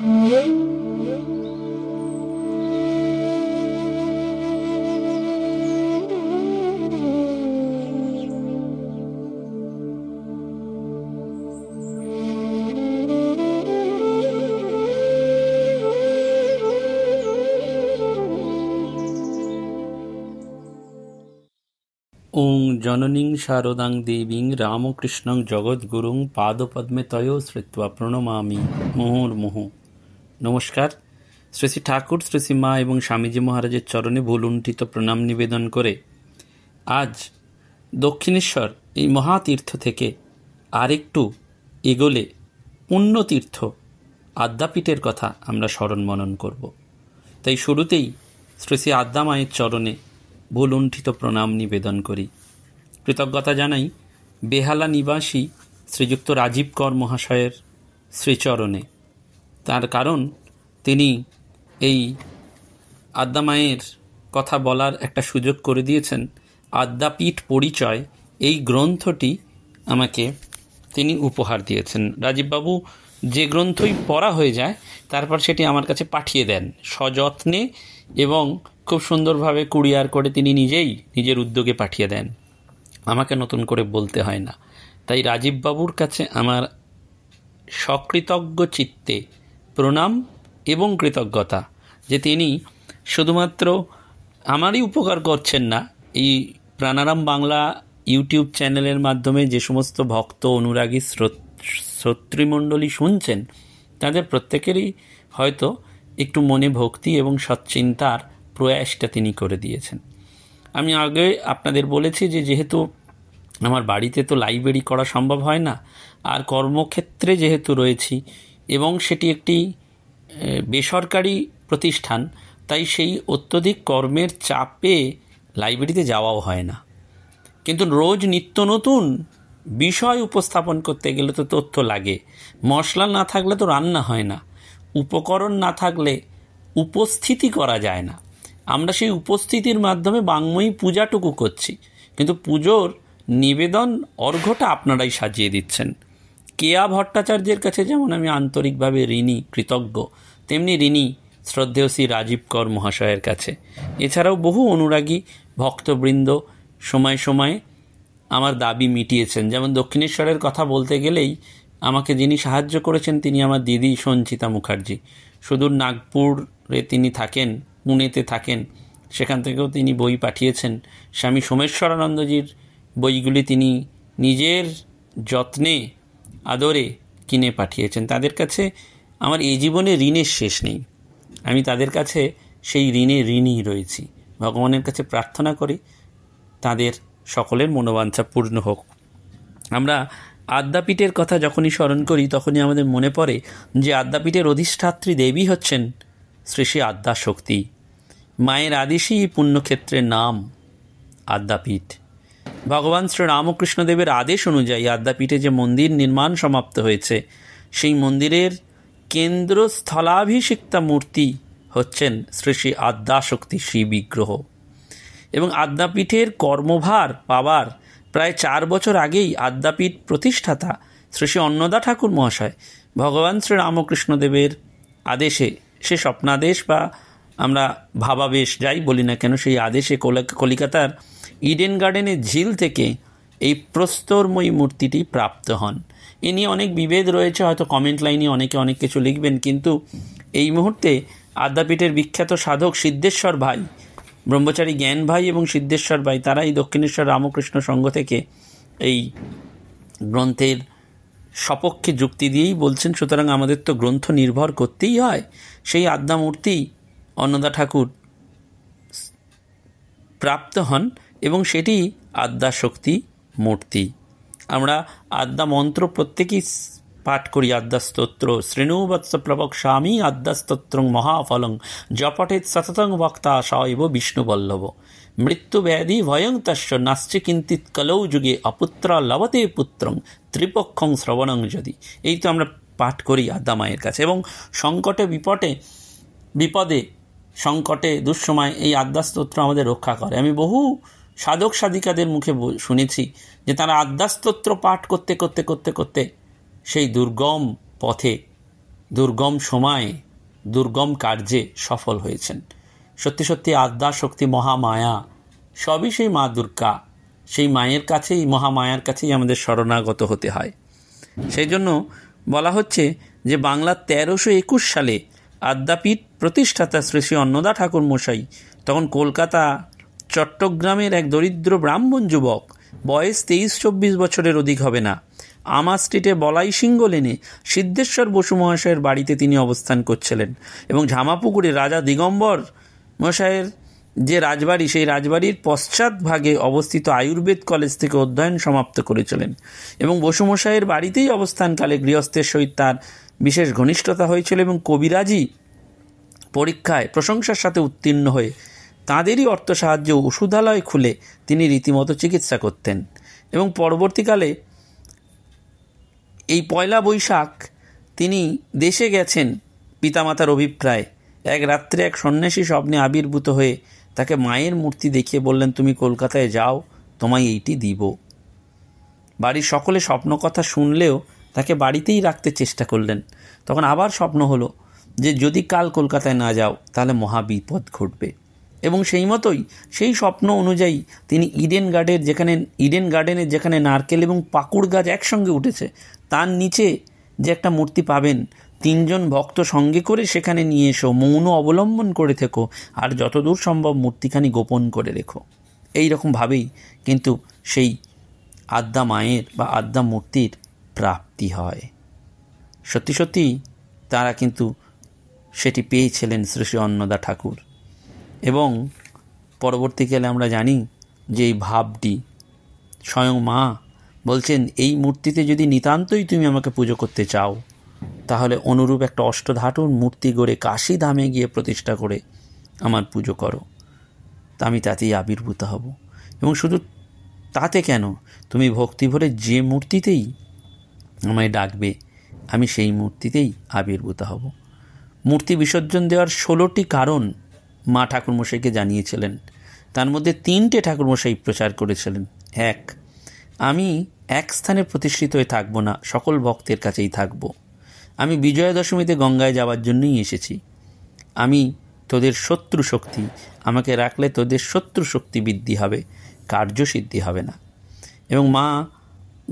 ওং জননীং শারদাং দেবীং রামকৃষ্ণং জগদ্গুরুং পাদপদ্মে তয় শ্রুত্বা প্রণমামি মুহুর্মুহু নমস্কার শ্রী শ্রী ঠাকুর শ্রী শ্রী মা এবং স্বামীজি মহারাজের চরণে ভুলুণ্ঠিত প্রণাম নিবেদন করে আজ দক্ষিণেশ্বর এই মহাতীর্থ থেকে আরেকটু এগোলে পুণ্যতীর্থ আদ্যাপীঠের কথা আমরা স্মরণ মনন করব তাই শুরুতেই শ্রী শ্রী মায়ের চরণে ভুলুণ্ঠিত প্রণাম নিবেদন করি কৃতজ্ঞতা জানাই বেহালা নিবাসী শ্রীযুক্ত রাজীব কর মহাশয়ের শ্রীচরণে তার কারণ তিনি এই আদ্যা মায়ের কথা বলার একটা সুযোগ করে দিয়েছেন আদ্যাপীঠ পরিচয় এই গ্রন্থটি আমাকে তিনি উপহার দিয়েছেন রাজীববাবু যে গ্রন্থই পড়া হয়ে যায় তারপর সেটি আমার কাছে পাঠিয়ে দেন সযত্নে এবং খুব সুন্দরভাবে কুড়িয়ার করে তিনি নিজেই নিজের উদ্যোগে পাঠিয়ে দেন আমাকে নতুন করে বলতে হয় না তাই রাজীববাবুর কাছে আমার সকৃতজ্ঞ চিত্তে প্রণাম এবং কৃতজ্ঞতা যে তিনি শুধুমাত্র আমারই উপকার করছেন না এই প্রাণারাম বাংলা ইউটিউব চ্যানেলের মাধ্যমে যে সমস্ত ভক্ত অনুরাগী শ্রোতৃমণ্ডলী শুনছেন তাদের প্রত্যেকেরই হয়তো একটু মনে ভক্তি এবং সচ্চিন্তার প্রয়াসটা তিনি করে দিয়েছেন আমি আগে আপনাদের বলেছি যে যেহেতু আমার বাড়িতে তো লাইব্রেরি করা সম্ভব হয় না আর কর্মক্ষেত্রে যেহেতু রয়েছি এবং সেটি একটি বেসরকারি প্রতিষ্ঠান তাই সেই অত্যধিক কর্মের চাপে লাইব্রেরিতে যাওয়াও হয় না কিন্তু রোজ নিত্য নতুন বিষয় উপস্থাপন করতে গেলে তো তথ্য লাগে মশলা না থাকলে তো রান্না হয় না উপকরণ না থাকলে উপস্থিতি করা যায় না আমরা সেই উপস্থিতির মাধ্যমে বাংময়ী পূজাটুকু করছি কিন্তু পুজোর নিবেদন অর্ঘ্যটা আপনারাই সাজিয়ে দিচ্ছেন কেয়া ভট্টাচার্যের কাছে যেমন আমি আন্তরিকভাবে ঋণী কৃতজ্ঞ তেমনি ঋণী শ্রদ্ধেয় শ্রী রাজীব কর মহাশয়ের কাছে এছাড়াও বহু অনুরাগী ভক্তবৃন্দ সময় সময়ে আমার দাবি মিটিয়েছেন যেমন দক্ষিণেশ্বরের কথা বলতে গেলেই আমাকে যিনি সাহায্য করেছেন তিনি আমার দিদি সঞ্চিতা মুখার্জি সুদূর নাগপুরে তিনি থাকেন পুনেতে থাকেন সেখান থেকেও তিনি বই পাঠিয়েছেন স্বামী সোমেশ্বরানন্দজির বইগুলি তিনি নিজের যত্নে আদরে কিনে পাঠিয়েছেন তাদের কাছে আমার এই জীবনে ঋণের শেষ নেই আমি তাদের কাছে সেই ঋণে ঋণই রয়েছি ভগবানের কাছে প্রার্থনা করি তাদের সকলের মনোবাঞ্ছা পূর্ণ হোক আমরা আদ্যাপীঠের কথা যখনই স্মরণ করি তখনই আমাদের মনে পড়ে যে আদ্যাপীঠের অধিষ্ঠাত্রী দেবী হচ্ছেন শ্রী শ্রী আদ্যাশক্তি মায়ের আদেশেই পুণ্যক্ষেত্রের নাম আদ্যাপীঠ ভগবান শ্রী রামকৃষ্ণদেবের আদেশ অনুযায়ী আদ্যাপীঠে যে মন্দির নির্মাণ সমাপ্ত হয়েছে সেই মন্দিরের কেন্দ্রস্থলাভিষিক্তা মূর্তি হচ্ছেন শ্রী শ্রী আদ্যাশক্তি শ্রী বিগ্রহ এবং আদ্যাপীঠের কর্মভার পাওয়ার প্রায় চার বছর আগেই আদ্যাপীঠ প্রতিষ্ঠাতা শ্রী শ্রী অন্নদা ঠাকুর মহাশয় ভগবান শ্রী রামকৃষ্ণদেবের আদেশে সে স্বপ্নাদেশ বা আমরা ভাবাবেশ যাই বলি না কেন সেই আদেশে কলিকাতার ইডেন গার্ডেনের ঝিল থেকে এই প্রস্তরময়ী মূর্তিটি প্রাপ্ত হন এ নিয়ে অনেক বিভেদ রয়েছে হয়তো কমেন্ট লাইনে অনেকে অনেক কিছু লিখবেন কিন্তু এই মুহূর্তে আদ্যাপীঠের বিখ্যাত সাধক সিদ্ধেশ্বর ভাই ব্রহ্মচারী জ্ঞান ভাই এবং সিদ্ধেশ্বর ভাই তারা এই দক্ষিণেশ্বর রামকৃষ্ণ সংঘ থেকে এই গ্রন্থের সপক্ষে যুক্তি দিয়েই বলছেন সুতরাং আমাদের তো গ্রন্থ নির্ভর করতেই হয় সেই আদ্যামূর্তি অন্নদা ঠাকুর প্রাপ্ত হন এবং সেটি আদ্যাশক্তি মূর্তি আমরা আদ্যা মন্ত্র প্রত্যেকেই পাঠ করি স্তোত্র শ্রেণুবৎস প্রবক স্বামী স্তোত্রং মহাফলং জপটে সততং বক্তা সয়ব বিষ্ণুবল্লভ মৃত্যু ব্যাধি ভয়ং তস্য নাস্তি কিঞ্চিত কলৌ যুগে অপুত্র লবতে পুত্রং ত্রিপক্ষং শ্রবণং যদি এই তো আমরা পাঠ করি আদ্যা মায়ের কাছে এবং সংকটে বিপটে বিপদে সংকটে দুঃসময় এই স্তোত্র আমাদের রক্ষা করে আমি বহু সাধক সাধিকাদের মুখে শুনেছি যে তারা আদ্যাস্তোত্র পাঠ করতে করতে করতে করতে সেই দুর্গম পথে দুর্গম সময়ে দুর্গম কার্যে সফল হয়েছেন সত্যি সত্যি আদ্যা শক্তি মহামায়া সবই সেই মা দুর্গা সেই মায়ের কাছেই মহামায়ার কাছেই আমাদের শরণাগত হতে হয় সেই জন্য বলা হচ্ছে যে বাংলা তেরোশো একুশ সালে আদ্যাপীঠ প্রতিষ্ঠাতা শ্রী শ্রী অন্নদা ঠাকুর মশাই তখন কলকাতা চট্টগ্রামের এক দরিদ্র ব্রাহ্মণ যুবক বয়স তেইশ চব্বিশ বছরের অধিক হবে না আমার স্ট্রিটে বলাই সিংহ লেনে সিদ্ধেশ্বর বসু মহাশয়ের বাড়িতে তিনি অবস্থান করছিলেন এবং ঝামাপুকুরে রাজা দিগম্বর মহাশয়ের যে রাজবাড়ি সেই রাজবাড়ির পশ্চাৎ ভাগে অবস্থিত আয়ুর্বেদ কলেজ থেকে অধ্যয়ন সমাপ্ত করেছিলেন এবং বসুমশাইয়ের বাড়িতেই অবস্থানকালে গৃহস্থের সহিত তার বিশেষ ঘনিষ্ঠতা হয়েছিল এবং কবিরাজি পরীক্ষায় প্রশংসার সাথে উত্তীর্ণ হয়ে তাঁদেরই অর্থ সাহায্যে ওষুধালয় খুলে তিনি রীতিমতো চিকিৎসা করতেন এবং পরবর্তীকালে এই পয়লা বৈশাখ তিনি দেশে গেছেন পিতামাতার অভিপ্রায় এক রাত্রে এক সন্ন্যাসী স্বপ্নে আবির্ভূত হয়ে তাকে মায়ের মূর্তি দেখিয়ে বললেন তুমি কলকাতায় যাও তোমায় এইটি দিব বাড়ির সকলে স্বপ্ন কথা শুনলেও তাকে বাড়িতেই রাখতে চেষ্টা করলেন তখন আবার স্বপ্ন হলো যে যদি কাল কলকাতায় না যাও তাহলে মহাবিপদ ঘটবে এবং সেই মতোই সেই স্বপ্ন অনুযায়ী তিনি ইডেন গার্ডের যেখানে ইডেন গার্ডেনে যেখানে নারকেল এবং পাকুড় গাছ একসঙ্গে উঠেছে তার নিচে যে একটা মূর্তি পাবেন তিনজন ভক্ত সঙ্গে করে সেখানে নিয়ে এসো মৌন অবলম্বন করে থেকো আর যতদূর সম্ভব মূর্তিখানি গোপন করে রেখো এই রকমভাবেই কিন্তু সেই আদ্যা মায়ের বা আদ্যা মূর্তির প্রাপ্তি হয় সত্যি সত্যি তারা কিন্তু সেটি পেয়েছিলেন শ্রী শ্রী অন্নদা ঠাকুর এবং পরবর্তীকালে আমরা জানি যে এই ভাবটি স্বয়ং মা বলছেন এই মূর্তিতে যদি নিতান্তই তুমি আমাকে পুজো করতে চাও তাহলে অনুরূপ একটা অষ্টধাটুর মূর্তি গড়ে কাশি ধামে গিয়ে প্রতিষ্ঠা করে আমার পুজো করো তা আমি তাতেই আবির্ভূত হব এবং শুধু তাতে কেন তুমি ভক্তি ভরে যে মূর্তিতেই আমায় ডাকবে আমি সেই মূর্তিতেই আবির্ভূত হব মূর্তি বিসর্জন দেওয়ার ষোলোটি কারণ মা ঠাকুরমশাইকে জানিয়েছিলেন তার মধ্যে তিনটে ঠাকুরমশাই প্রচার করেছিলেন এক আমি এক স্থানে প্রতিষ্ঠিত হয়ে থাকব না সকল ভক্তের কাছেই থাকব আমি বিজয়া দশমীতে গঙ্গায় যাওয়ার জন্যই এসেছি আমি তোদের শত্রু শক্তি আমাকে রাখলে তোদের শত্রু শক্তি বৃদ্ধি হবে কার্যসিদ্ধি হবে না এবং মা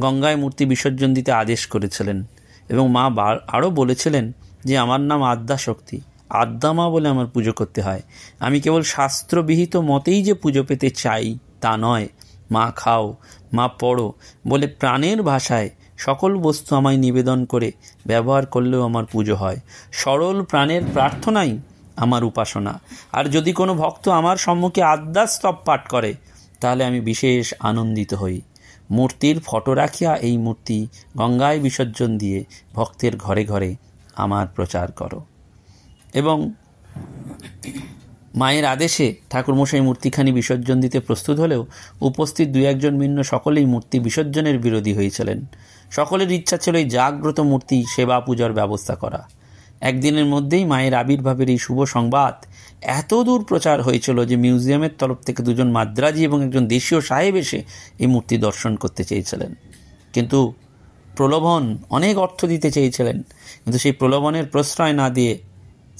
গঙ্গায় মূর্তি বিসর্জন দিতে আদেশ করেছিলেন এবং মা আরও বলেছিলেন যে আমার নাম আদ্যা শক্তি আদ্দামা বলে আমার পুজো করতে হয় আমি কেবল শাস্ত্রবিহিত মতেই যে পুজো পেতে চাই তা নয় মা খাও মা পড়ো বলে প্রাণের ভাষায় সকল বস্তু আমায় নিবেদন করে ব্যবহার করলেও আমার পুজো হয় সরল প্রাণের প্রার্থনাই আমার উপাসনা আর যদি কোনো ভক্ত আমার সম্মুখে আদ্যাস্তব পাঠ করে তাহলে আমি বিশেষ আনন্দিত হই মূর্তির ফটো রাখিয়া এই মূর্তি গঙ্গায় বিসর্জন দিয়ে ভক্তের ঘরে ঘরে আমার প্রচার করো এবং মায়ের আদেশে ঠাকুরমশাই মূর্তিখানি বিসর্জন দিতে প্রস্তুত হলেও উপস্থিত দু একজন ভিন্ন সকলেই মূর্তি বিসর্জনের বিরোধী হয়েছিলেন সকলের ইচ্ছা ছিল এই জাগ্রত মূর্তি সেবা পূজার ব্যবস্থা করা একদিনের মধ্যেই মায়ের আবির্ভাবের এই শুভ সংবাদ এত দূর প্রচার হয়েছিল যে মিউজিয়ামের তরফ থেকে দুজন মাদ্রাজি এবং একজন দেশীয় সাহেব এসে এই মূর্তি দর্শন করতে চেয়েছিলেন কিন্তু প্রলোভন অনেক অর্থ দিতে চেয়েছিলেন কিন্তু সেই প্রলোভনের প্রশ্রয় না দিয়ে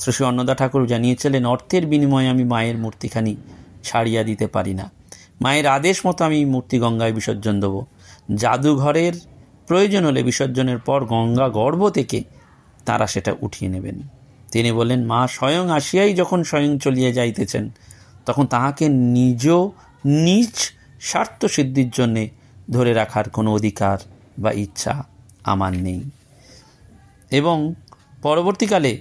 শ্রী অন্নদা ঠাকুর জানিয়েছিলেন অর্থের বিনিময়ে আমি মায়ের মূর্তিখানি ছাড়িয়া দিতে পারি না মায়ের আদেশ মতো আমি মূর্তি গঙ্গায় বিসর্জন দেবো জাদুঘরের প্রয়োজন হলে বিসর্জনের পর গঙ্গা গর্ভ থেকে তারা সেটা উঠিয়ে নেবেন তিনি বলেন মা স্বয়ং আসিয়াই যখন স্বয়ং চলিয়া যাইতেছেন তখন তাহাকে নিজ নিজ স্বার্থ সিদ্ধির জন্যে ধরে রাখার কোনো অধিকার বা ইচ্ছা আমার নেই এবং পরবর্তীকালে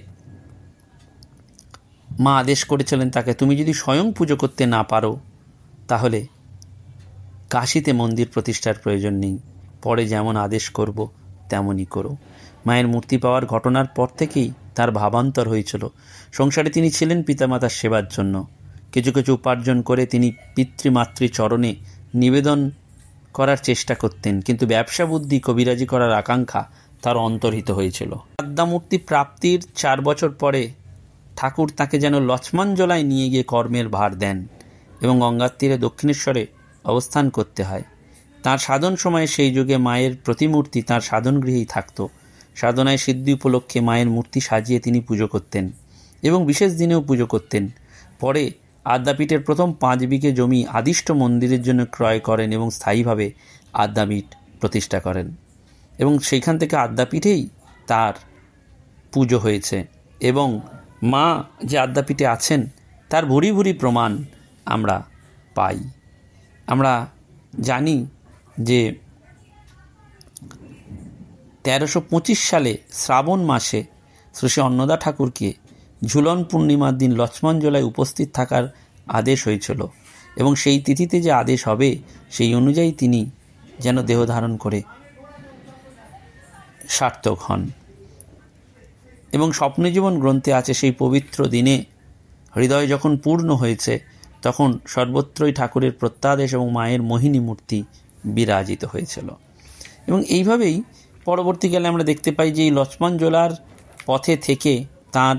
মা আদেশ করেছিলেন তাকে তুমি যদি স্বয়ং পুজো করতে না পারো তাহলে কাশিতে মন্দির প্রতিষ্ঠার প্রয়োজন নেই পরে যেমন আদেশ করব তেমনই করো মায়ের মূর্তি পাওয়ার ঘটনার পর থেকেই তার ভাবান্তর হয়েছিল সংসারে তিনি ছিলেন পিতামাতার সেবার জন্য কিছু কিছু উপার্জন করে তিনি পিতৃমাতৃ চরণে নিবেদন করার চেষ্টা করতেন কিন্তু ব্যবসা বুদ্ধি কবিরাজি করার আকাঙ্ক্ষা তার অন্তর্হিত হয়েছিল আদ্যামূর্তি প্রাপ্তির চার বছর পরে ঠাকুর তাকে যেন লক্ষ্মণ জলায় নিয়ে গিয়ে কর্মের ভার দেন এবং গঙ্গার তীরে দক্ষিণেশ্বরে অবস্থান করতে হয় তার সাধন সময়ে সেই যুগে মায়ের প্রতিমূর্তি তার সাধনগৃহেই থাকত সাধনায় সিদ্ধি উপলক্ষে মায়ের মূর্তি সাজিয়ে তিনি পুজো করতেন এবং বিশেষ দিনেও পুজো করতেন পরে আদ্যাপীঠের প্রথম পাঁচ বিঘে জমি আদিষ্ট মন্দিরের জন্য ক্রয় করেন এবং স্থায়ীভাবে আদ্যাপীঠ প্রতিষ্ঠা করেন এবং সেইখান থেকে আদ্যাপীঠেই তার পুজো হয়েছে এবং মা যে আদ্যাপীঠে আছেন তার ভুরি ভুরি প্রমাণ আমরা পাই আমরা জানি যে তেরোশো পঁচিশ সালে শ্রাবণ মাসে শ্রী অন্নদা ঠাকুরকে ঝুলন পূর্ণিমার দিন লক্ষ্মণ জলায় উপস্থিত থাকার আদেশ হয়েছিল এবং সেই তিথিতে যে আদেশ হবে সেই অনুযায়ী তিনি যেন দেহ ধারণ করে সার্থক হন এবং স্বপ্নজীবন গ্রন্থে আছে সেই পবিত্র দিনে হৃদয় যখন পূর্ণ হয়েছে তখন সর্বত্রই ঠাকুরের প্রত্যাদেশ এবং মায়ের মোহিনী মূর্তি বিরাজিত হয়েছিল এবং এইভাবেই পরবর্তীকালে আমরা দেখতে পাই যে এই লক্ষ্মণ জোলার পথে থেকে তার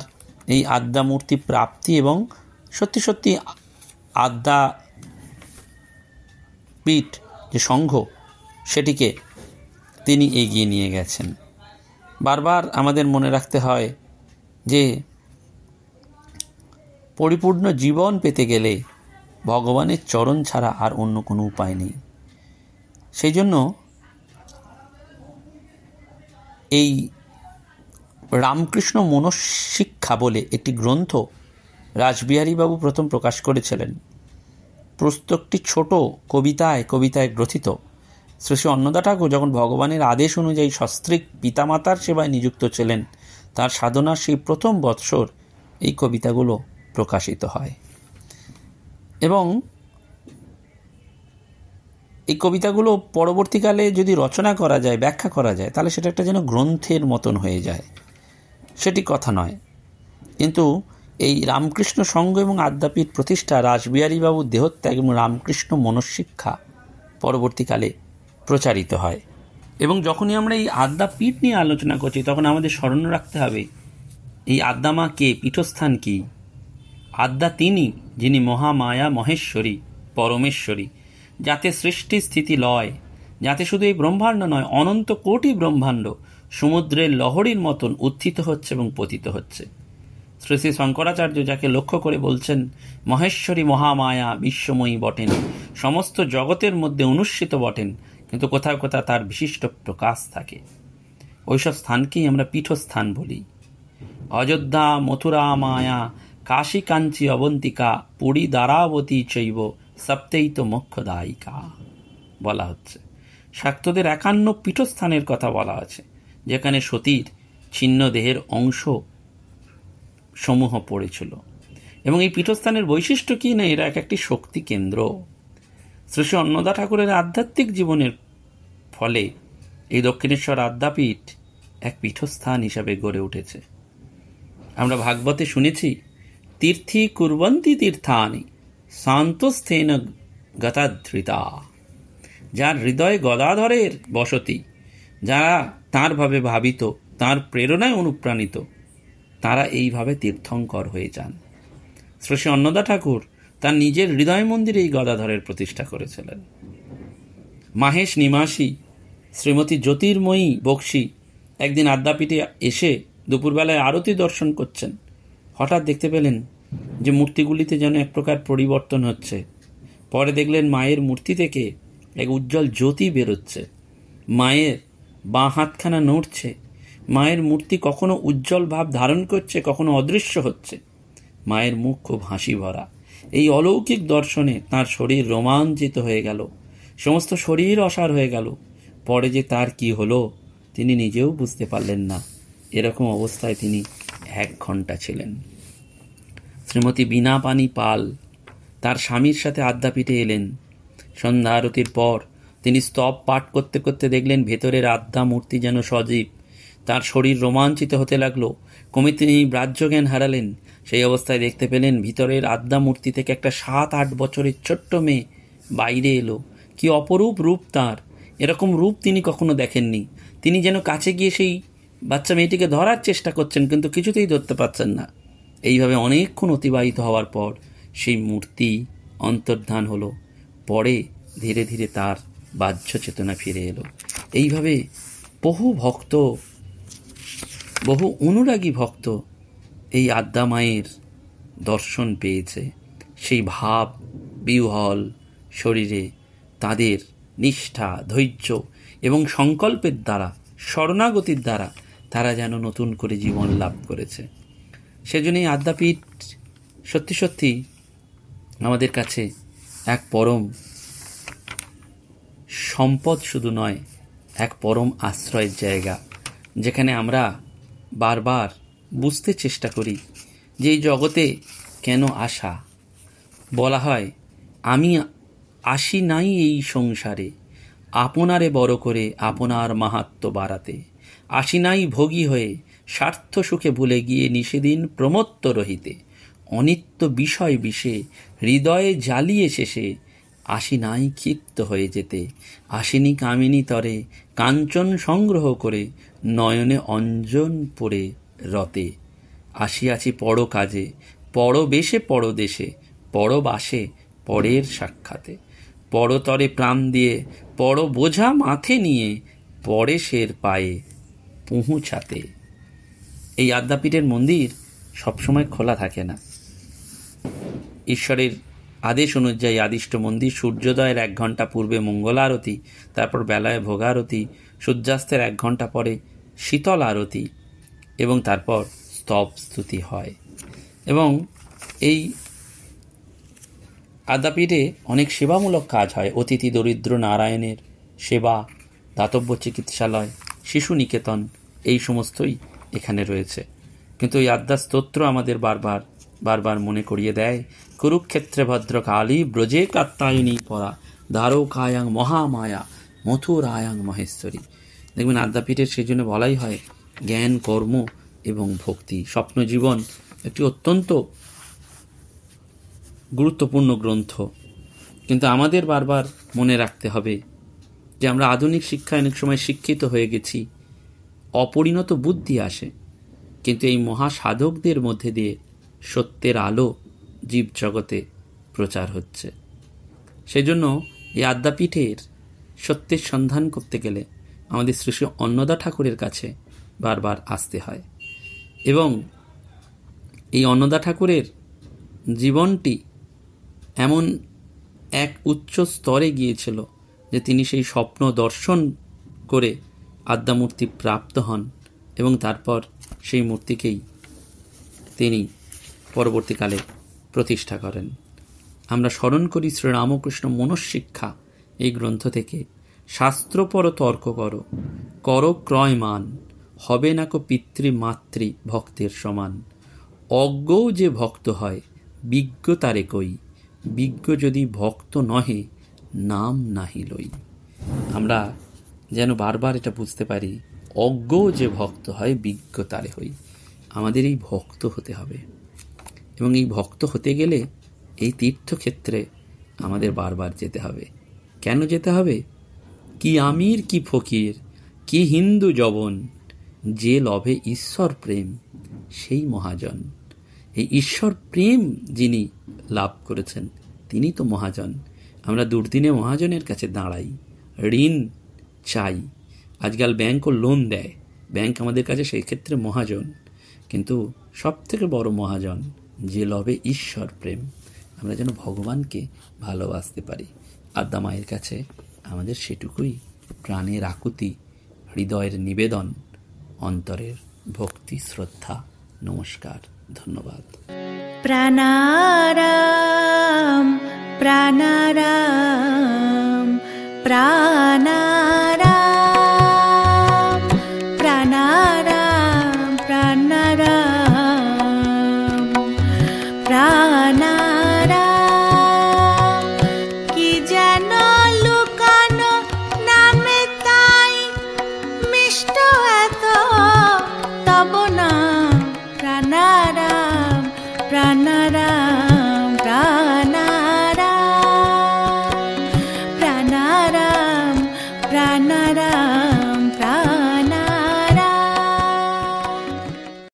এই আদ্যামূর্তি প্রাপ্তি এবং সত্যি সত্যি আদ্যা পীঠ যে সংঘ সেটিকে তিনি এগিয়ে নিয়ে গেছেন বারবার আমাদের মনে রাখতে হয় যে পরিপূর্ণ জীবন পেতে গেলে ভগবানের চরণ ছাড়া আর অন্য কোনো উপায় নেই সেই জন্য এই রামকৃষ্ণ মনঃশিক্ষা বলে একটি গ্রন্থ রাসবিহারীবাবু প্রথম প্রকাশ করেছিলেন পুস্তকটি ছোট কবিতায় কবিতায় গ্রথিত শ্রী অন্নদা ঠাকুর যখন ভগবানের আদেশ অনুযায়ী সস্ত্রিক পিতামাতার সেবায় নিযুক্ত ছিলেন তার সাধনার সেই প্রথম বৎসর এই কবিতাগুলো প্রকাশিত হয় এবং এই কবিতাগুলো পরবর্তীকালে যদি রচনা করা যায় ব্যাখ্যা করা যায় তাহলে সেটা একটা যেন গ্রন্থের মতন হয়ে যায় সেটি কথা নয় কিন্তু এই রামকৃষ্ণ সংঘ এবং আদ্যাপীঠ প্রতিষ্ঠা রাসবিহারীবাবুর দেহত্যাগ এবং রামকৃষ্ণ মনঃশিক্ষা পরবর্তীকালে প্রচারিত হয় এবং যখনই আমরা এই আদ্যাপীঠ নিয়ে আলোচনা করছি তখন আমাদের স্মরণ রাখতে হবে এই আদ্যামা কে পীঠস্থান কি আদ্যা তিনি যিনি মহামায়া মহেশ্বরী পরমেশ্বরী যাতে সৃষ্টি স্থিতি লয় যাতে শুধু এই ব্রহ্মাণ্ড নয় অনন্ত কোটি ব্রহ্মাণ্ড সমুদ্রের লহরীর মতন উত্থিত হচ্ছে এবং পতিত হচ্ছে শ্রী শ্রী শঙ্করাচার্য যাকে লক্ষ্য করে বলছেন মহেশ্বরী মহামায়া বিশ্বময়ী বটেন সমস্ত জগতের মধ্যে অনুষ্ঠিত বটেন কিন্তু কোথাও কোথাও তার বিশিষ্ট প্রকাশ থাকে ওইসব স্থানকেই আমরা পীঠস্থান বলি অযোধ্যা মথুরা মায়া কাশী কাঞ্চি অবন্তিকা পুরী দারাবতী চৈব সপ্তেই তো মোক্ষদায়িকা বলা হচ্ছে শাক্তদের একান্ন পীঠস্থানের কথা বলা আছে যেখানে সতীর ছিন্ন দেহের অংশ সমূহ পড়েছিল এবং এই পীঠস্থানের বৈশিষ্ট্য কি না এরা এক একটি শক্তি কেন্দ্র শ্রী অন্নদা ঠাকুরের আধ্যাত্মিক জীবনের ফলে এই দক্ষিণেশ্বর আদ্যাপীঠ এক পীঠস্থান হিসাবে গড়ে উঠেছে আমরা ভাগবতে শুনেছি তীর্থী কুরবন্তি তীর্থানি শান্তস্থেন গতাধৃতা যার হৃদয় গদাধরের বসতি যারা তাঁরভাবে ভাবিত তার প্রেরণায় অনুপ্রাণিত তারা এইভাবে তীর্থঙ্কর হয়ে যান শ্রী অন্নদা ঠাকুর তার নিজের হৃদয় মন্দিরে এই গদাধরের প্রতিষ্ঠা করেছিলেন মাহেশ নিমাসি শ্রীমতী জ্যোতির্ময়ী বক্সি একদিন আদ্যাপীঠে এসে দুপুরবেলায় আরতি দর্শন করছেন হঠাৎ দেখতে পেলেন যে মূর্তিগুলিতে যেন এক প্রকার পরিবর্তন হচ্ছে পরে দেখলেন মায়ের মূর্তি থেকে এক উজ্জ্বল জ্যোতি বেরোচ্ছে মায়ের বাঁ হাতখানা নড়ছে মায়ের মূর্তি কখনো উজ্জ্বল ভাব ধারণ করছে কখনো অদৃশ্য হচ্ছে মায়ের মুখ খুব হাসি ভরা এই অলৌকিক দর্শনে তার শরীর রোমাঞ্চিত হয়ে গেল সমস্ত শরীর অসার হয়ে গেল পরে যে তার কি হলো তিনি নিজেও বুঝতে পারলেন না এরকম অবস্থায় তিনি এক ঘন্টা ছিলেন শ্রীমতী বিনা পানি পাল তার স্বামীর সাথে আদ্যাপীঠে এলেন সন্ধ্যা আরতির পর তিনি স্তব পাঠ করতে করতে দেখলেন ভেতরের আদ্যা মূর্তি যেন সজীব তার শরীর রোমাঞ্চিত হতে লাগলো কমিতে তিনি জ্ঞান হারালেন সেই অবস্থায় দেখতে পেলেন ভিতরের আদ্যা মূর্তি থেকে একটা সাত আট বছরের ছোট্ট মেয়ে বাইরে এলো কি অপরূপ রূপ তার এরকম রূপ তিনি কখনো দেখেননি তিনি যেন কাছে গিয়ে সেই বাচ্চা মেয়েটিকে ধরার চেষ্টা করছেন কিন্তু কিছুতেই ধরতে পারছেন না এইভাবে অনেকক্ষণ অতিবাহিত হওয়ার পর সেই মূর্তি অন্তর্ধান হলো পরে ধীরে ধীরে তার বাহ্য চেতনা ফিরে এলো এইভাবে বহু ভক্ত বহু অনুরাগী ভক্ত এই আদ্যা মায়ের দর্শন পেয়েছে সেই ভাব বিহল শরীরে তাদের নিষ্ঠা ধৈর্য এবং সংকল্পের দ্বারা শরণাগতির দ্বারা তারা যেন নতুন করে জীবন লাভ করেছে সেজন্যই আদ্যাপীঠ সত্যি সত্যি আমাদের কাছে এক পরম সম্পদ শুধু নয় এক পরম আশ্রয়ের জায়গা যেখানে আমরা বারবার বুঝতে চেষ্টা করি যে এই জগতে কেন আসা বলা হয় আমি আসি নাই এই সংসারে আপনারে বড় করে আপনার মাহাত্ম বাড়াতে আসি নাই ভোগী হয়ে স্বার্থ সুখে ভুলে গিয়ে নিষেদিন প্রমত্ত রহিতে অনিত্য বিষয় বিষে হৃদয়ে জ্বালিয়ে শেষে আসি নাই ক্ষিপ্ত হয়ে যেতে আসিনি কামিনী তরে কাঞ্চন সংগ্রহ করে নয়নে অঞ্জন পড়ে রতে আসিয়াছি পর কাজে পর বেশে পর বাসে পরের সাক্ষাতে পরতরে প্রাণ দিয়ে পর বোঝা মাথে নিয়ে পরে শের পায়ে পৌঁছাতে এই আদ্যাপীঠের মন্দির সবসময় খোলা থাকে না ঈশ্বরের আদেশ অনুযায়ী আদিষ্ট মন্দির সূর্যোদয়ের এক ঘন্টা পূর্বে মঙ্গল আরতি তারপর বেলায় ভোগ আরতি সূর্যাস্তের এক ঘন্টা পরে শীতল আরতি এবং তারপর স্তব স্তুতি হয় এবং এই আদ্যাপীঠে অনেক সেবামূলক কাজ হয় অতিথি দরিদ্র নারায়ণের সেবা দাতব্য চিকিৎসালয় শিশু নিকেতন এই সমস্তই এখানে রয়েছে কিন্তু এই আদ্যা স্তোত্র আমাদের বারবার বারবার মনে করিয়ে দেয় কুরুক্ষেত্রে ভদ্র কালী ব্রজে কাত্তায়নী পরা দ্বারকায়াং মহামায়া মথুরায়াং মহেশ্বরী দেখবেন আদ্যাপীঠের সেই জন্য বলাই হয় জ্ঞান কর্ম এবং ভক্তি স্বপ্ন জীবন একটি অত্যন্ত গুরুত্বপূর্ণ গ্রন্থ কিন্তু আমাদের বারবার মনে রাখতে হবে যে আমরা আধুনিক শিক্ষায় অনেক সময় শিক্ষিত হয়ে গেছি অপরিণত বুদ্ধি আসে কিন্তু এই মহা সাধকদের মধ্যে দিয়ে সত্যের আলো জীব জগতে প্রচার হচ্ছে সেজন্য এই আদ্যাপীঠের সত্যের সন্ধান করতে গেলে আমাদের শ্রী অন্নদা ঠাকুরের কাছে বারবার আসতে হয় এবং এই অন্নদা ঠাকুরের জীবনটি এমন এক উচ্চ স্তরে গিয়েছিল যে তিনি সেই স্বপ্ন দর্শন করে আদ্যামূর্তি প্রাপ্ত হন এবং তারপর সেই মূর্তিকেই তিনি পরবর্তীকালে প্রতিষ্ঠা করেন আমরা স্মরণ করি শ্রীরামকৃষ্ণ মনঃশিক্ষা এই গ্রন্থ থেকে শাস্ত্রপর তর্ক করো কর ক্রয় হবে না কো মাতৃ ভক্তের সমান অজ্ঞও যে ভক্ত হয় বিজ্ঞ তারে কই বিজ্ঞ যদি ভক্ত নহে নাম নাহি লই আমরা যেন বারবার এটা বুঝতে পারি অজ্ঞ যে ভক্ত হয় বিজ্ঞ তারে হই আমাদের এই ভক্ত হতে হবে এবং এই ভক্ত হতে গেলে এই তীর্থক্ষেত্রে আমাদের বারবার যেতে হবে কেন যেতে হবে কি আমির কি ফকির কি হিন্দু জবন যে লভে ঈশ্বর প্রেম সেই মহাজন এই ঈশ্বর প্রেম যিনি লাভ করেছেন তিনি তো মহাজন আমরা দুর্দিনে মহাজনের কাছে দাঁড়াই ঋণ চাই আজকাল ব্যাংকও লোন দেয় ব্যাংক আমাদের কাছে সেই ক্ষেত্রে মহাজন কিন্তু সব থেকে বড় মহাজন যে লবে ঈশ্বর প্রেম আমরা যেন ভগবানকে ভালোবাসতে পারি আদ্যা মায়ের কাছে আমাদের সেটুকুই প্রাণের আকুতি হৃদয়ের নিবেদন অন্তরের ভক্তি শ্রদ্ধা নমস্কার ধন্যবাদ প্রাণারাম প্রাণারাম প্রাণা